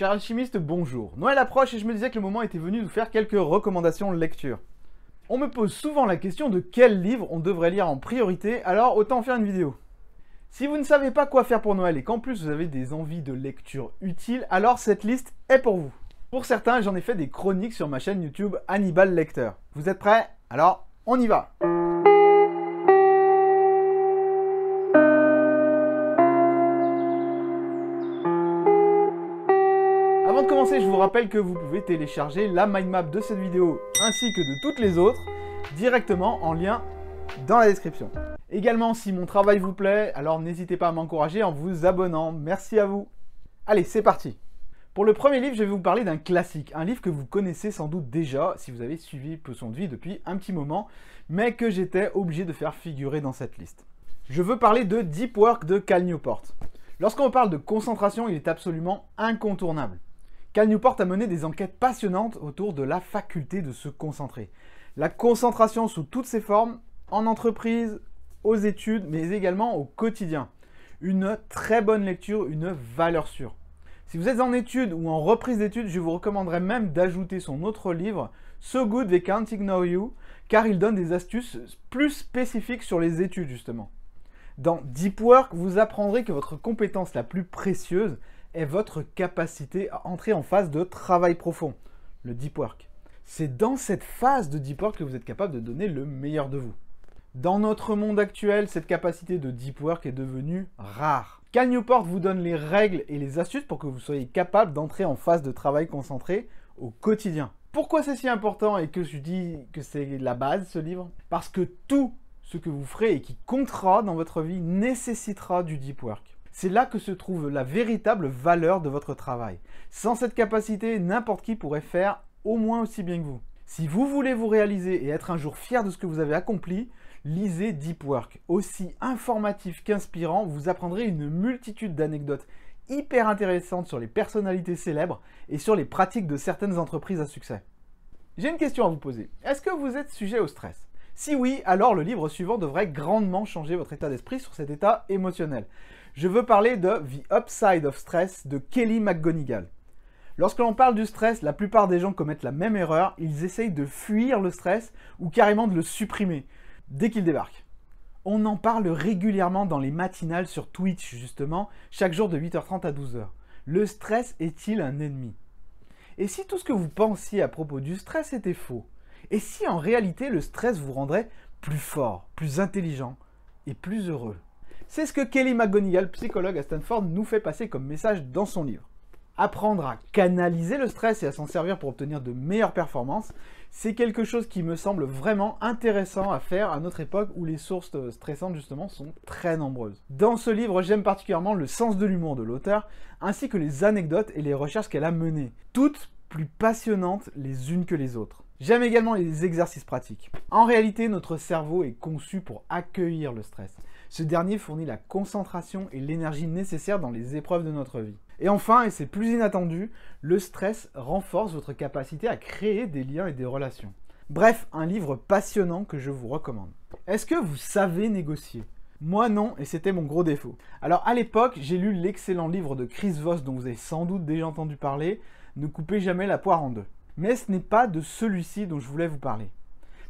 Cher alchimiste, bonjour. Noël approche et je me disais que le moment était venu de vous faire quelques recommandations de lecture. On me pose souvent la question de quel livre on devrait lire en priorité, alors autant faire une vidéo. Si vous ne savez pas quoi faire pour Noël et qu'en plus vous avez des envies de lecture utiles, alors cette liste est pour vous. Pour certains, j'en ai fait des chroniques sur ma chaîne YouTube Hannibal Lecteur. Vous êtes prêts Alors, on y va je vous rappelle que vous pouvez télécharger la mind map de cette vidéo ainsi que de toutes les autres directement en lien dans la description. Également, si mon travail vous plaît, alors n'hésitez pas à m'encourager en vous abonnant. Merci à vous. Allez, c'est parti. Pour le premier livre, je vais vous parler d'un classique, un livre que vous connaissez sans doute déjà si vous avez suivi Poisson de vie depuis un petit moment, mais que j'étais obligé de faire figurer dans cette liste. Je veux parler de Deep Work de Cal Newport. Lorsqu'on parle de concentration, il est absolument incontournable. Cal Newport a mené des enquêtes passionnantes autour de la faculté de se concentrer. La concentration sous toutes ses formes, en entreprise, aux études, mais également au quotidien. Une très bonne lecture, une valeur sûre. Si vous êtes en études ou en reprise d'études, je vous recommanderais même d'ajouter son autre livre, So Good They Can't Ignore You, car il donne des astuces plus spécifiques sur les études justement. Dans Deep Work, vous apprendrez que votre compétence la plus précieuse, est votre capacité à entrer en phase de travail profond, le deep work. C'est dans cette phase de deep work que vous êtes capable de donner le meilleur de vous. Dans notre monde actuel, cette capacité de deep work est devenue rare. Cal Newport vous donne les règles et les astuces pour que vous soyez capable d'entrer en phase de travail concentré au quotidien. Pourquoi c'est si important et que je dis que c'est la base ce livre Parce que tout ce que vous ferez et qui comptera dans votre vie nécessitera du deep work. C'est là que se trouve la véritable valeur de votre travail. Sans cette capacité, n'importe qui pourrait faire au moins aussi bien que vous. Si vous voulez vous réaliser et être un jour fier de ce que vous avez accompli, lisez Deep Work. Aussi informatif qu'inspirant, vous apprendrez une multitude d'anecdotes hyper intéressantes sur les personnalités célèbres et sur les pratiques de certaines entreprises à succès. J'ai une question à vous poser. Est-ce que vous êtes sujet au stress Si oui, alors le livre suivant devrait grandement changer votre état d'esprit sur cet état émotionnel je veux parler de The Upside of Stress de Kelly McGonigal. Lorsque l'on parle du stress, la plupart des gens commettent la même erreur, ils essayent de fuir le stress ou carrément de le supprimer dès qu'il débarque. On en parle régulièrement dans les matinales sur Twitch justement, chaque jour de 8h30 à 12h. Le stress est-il un ennemi Et si tout ce que vous pensiez à propos du stress était faux Et si en réalité le stress vous rendrait plus fort, plus intelligent et plus heureux c'est ce que Kelly McGonigal, psychologue à Stanford, nous fait passer comme message dans son livre. Apprendre à canaliser le stress et à s'en servir pour obtenir de meilleures performances, c'est quelque chose qui me semble vraiment intéressant à faire à notre époque où les sources stressantes justement sont très nombreuses. Dans ce livre, j'aime particulièrement le sens de l'humour de l'auteur, ainsi que les anecdotes et les recherches qu'elle a menées, toutes plus passionnantes les unes que les autres. J'aime également les exercices pratiques. En réalité, notre cerveau est conçu pour accueillir le stress. Ce dernier fournit la concentration et l'énergie nécessaires dans les épreuves de notre vie. Et enfin, et c'est plus inattendu, le stress renforce votre capacité à créer des liens et des relations. Bref, un livre passionnant que je vous recommande. Est-ce que vous savez négocier Moi non, et c'était mon gros défaut. Alors à l'époque, j'ai lu l'excellent livre de Chris Voss dont vous avez sans doute déjà entendu parler, Ne coupez jamais la poire en deux. Mais ce n'est pas de celui-ci dont je voulais vous parler.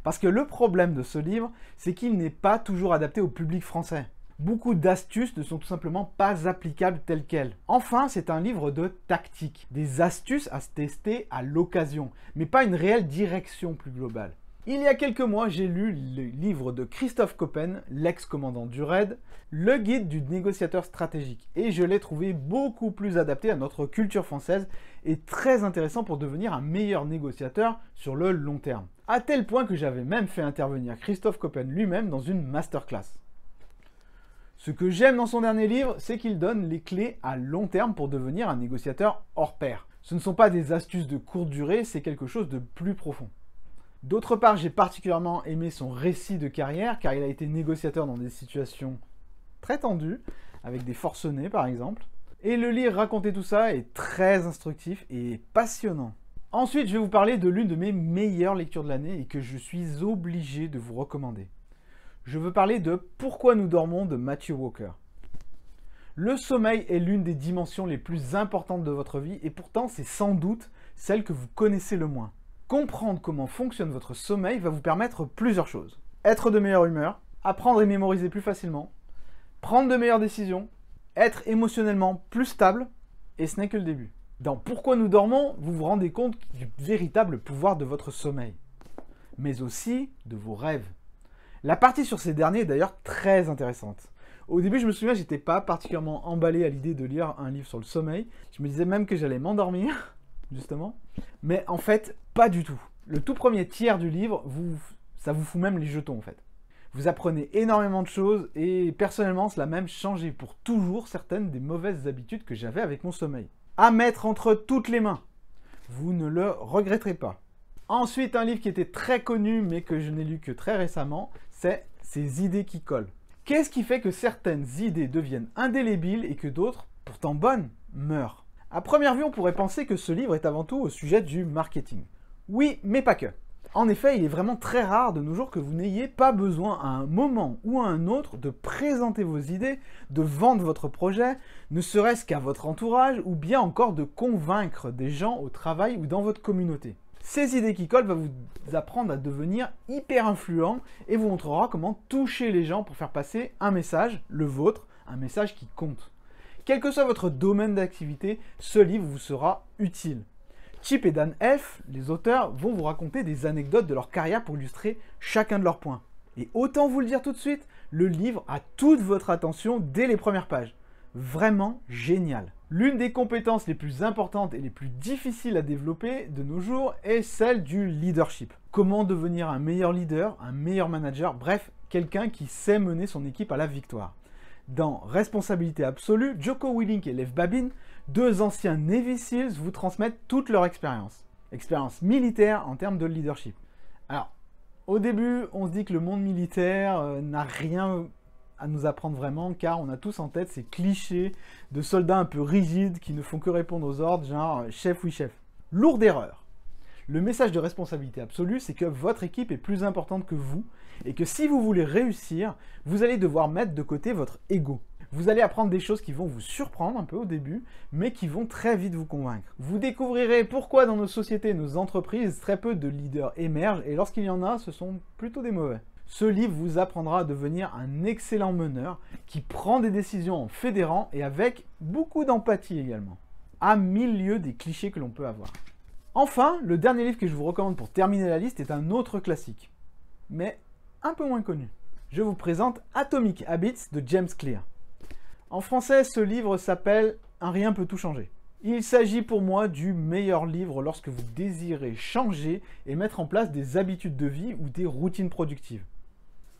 Parce que le problème de ce livre, c'est qu'il n'est pas toujours adapté au public français. Beaucoup d'astuces ne sont tout simplement pas applicables telles quelles. Enfin, c'est un livre de tactique, des astuces à se tester à l'occasion, mais pas une réelle direction plus globale. Il y a quelques mois, j'ai lu le livre de Christophe Coppen, l'ex-commandant du RAID, Le guide du négociateur stratégique, et je l'ai trouvé beaucoup plus adapté à notre culture française et très intéressant pour devenir un meilleur négociateur sur le long terme à tel point que j'avais même fait intervenir Christophe Coppen lui-même dans une masterclass. Ce que j'aime dans son dernier livre, c'est qu'il donne les clés à long terme pour devenir un négociateur hors pair. Ce ne sont pas des astuces de courte durée, c'est quelque chose de plus profond. D'autre part, j'ai particulièrement aimé son récit de carrière car il a été négociateur dans des situations très tendues, avec des forcenés par exemple. Et le lire raconter tout ça est très instructif et passionnant. Ensuite, je vais vous parler de l'une de mes meilleures lectures de l'année et que je suis obligé de vous recommander. Je veux parler de Pourquoi nous dormons de Matthew Walker. Le sommeil est l'une des dimensions les plus importantes de votre vie et pourtant c'est sans doute celle que vous connaissez le moins. Comprendre comment fonctionne votre sommeil va vous permettre plusieurs choses. Être de meilleure humeur, apprendre et mémoriser plus facilement, prendre de meilleures décisions, être émotionnellement plus stable, et ce n'est que le début. Dans Pourquoi nous dormons, vous vous rendez compte du véritable pouvoir de votre sommeil, mais aussi de vos rêves. La partie sur ces derniers est d'ailleurs très intéressante. Au début, je me souviens, j'étais pas particulièrement emballé à l'idée de lire un livre sur le sommeil. Je me disais même que j'allais m'endormir, justement. Mais en fait, pas du tout. Le tout premier tiers du livre, ça vous fout même les jetons, en fait. Vous apprenez énormément de choses et personnellement, cela a même changé pour toujours certaines des mauvaises habitudes que j'avais avec mon sommeil à mettre entre toutes les mains. Vous ne le regretterez pas. Ensuite, un livre qui était très connu mais que je n'ai lu que très récemment, c'est Ces idées qui collent. Qu'est-ce qui fait que certaines idées deviennent indélébiles et que d'autres, pourtant bonnes, meurent À première vue, on pourrait penser que ce livre est avant tout au sujet du marketing. Oui, mais pas que. En effet, il est vraiment très rare de nos jours que vous n'ayez pas besoin à un moment ou à un autre de présenter vos idées, de vendre votre projet, ne serait-ce qu'à votre entourage ou bien encore de convaincre des gens au travail ou dans votre communauté. Ces idées qui collent vont vous apprendre à devenir hyper influent et vous montrera comment toucher les gens pour faire passer un message, le vôtre, un message qui compte. Quel que soit votre domaine d'activité, ce livre vous sera utile. Chip et Dan F, les auteurs, vont vous raconter des anecdotes de leur carrière pour illustrer chacun de leurs points. Et autant vous le dire tout de suite, le livre a toute votre attention dès les premières pages. Vraiment génial. L'une des compétences les plus importantes et les plus difficiles à développer de nos jours est celle du leadership. Comment devenir un meilleur leader, un meilleur manager, bref, quelqu'un qui sait mener son équipe à la victoire. Dans Responsabilité absolue, Joko Willink et Lev Babin, deux anciens Navy Seals, vous transmettent toute leur expérience. Expérience militaire en termes de leadership. Alors, au début, on se dit que le monde militaire euh, n'a rien à nous apprendre vraiment, car on a tous en tête ces clichés de soldats un peu rigides qui ne font que répondre aux ordres, genre euh, chef oui chef. Lourde erreur. Le message de responsabilité absolue, c'est que votre équipe est plus importante que vous et que si vous voulez réussir, vous allez devoir mettre de côté votre ego. Vous allez apprendre des choses qui vont vous surprendre un peu au début, mais qui vont très vite vous convaincre. Vous découvrirez pourquoi dans nos sociétés et nos entreprises, très peu de leaders émergent et lorsqu'il y en a, ce sont plutôt des mauvais. Ce livre vous apprendra à devenir un excellent meneur qui prend des décisions en fédérant et avec beaucoup d'empathie également, à mille lieux des clichés que l'on peut avoir. Enfin, le dernier livre que je vous recommande pour terminer la liste est un autre classique, mais un peu moins connu. Je vous présente Atomic Habits de James Clear. En français, ce livre s'appelle Un rien peut tout changer. Il s'agit pour moi du meilleur livre lorsque vous désirez changer et mettre en place des habitudes de vie ou des routines productives.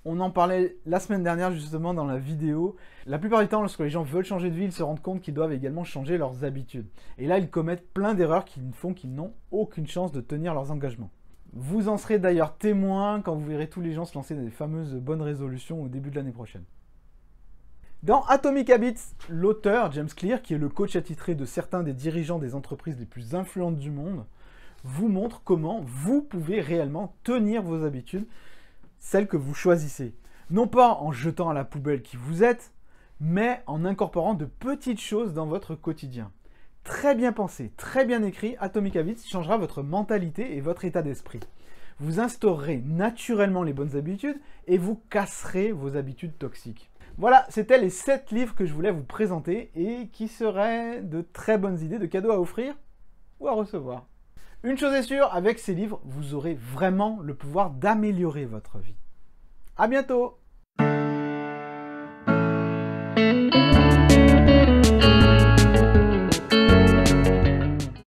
On en parlait la semaine dernière justement dans la vidéo. La plupart du temps, lorsque les gens veulent changer de vie, ils se rendent compte qu'ils doivent également changer leurs habitudes. Et là, ils commettent plein d'erreurs qui font qu'ils n'ont aucune chance de tenir leurs engagements. Vous en serez d'ailleurs témoin quand vous verrez tous les gens se lancer dans des fameuses bonnes résolutions au début de l'année prochaine. Dans Atomic Habits, l'auteur James Clear, qui est le coach attitré de certains des dirigeants des entreprises les plus influentes du monde, vous montre comment vous pouvez réellement tenir vos habitudes celles que vous choisissez. Non pas en jetant à la poubelle qui vous êtes, mais en incorporant de petites choses dans votre quotidien. Très bien pensé, très bien écrit, Atomic Habits changera votre mentalité et votre état d'esprit. Vous instaurerez naturellement les bonnes habitudes et vous casserez vos habitudes toxiques. Voilà, c'était les 7 livres que je voulais vous présenter et qui seraient de très bonnes idées de cadeaux à offrir ou à recevoir. Une chose est sûre, avec ces livres, vous aurez vraiment le pouvoir d'améliorer votre vie. À bientôt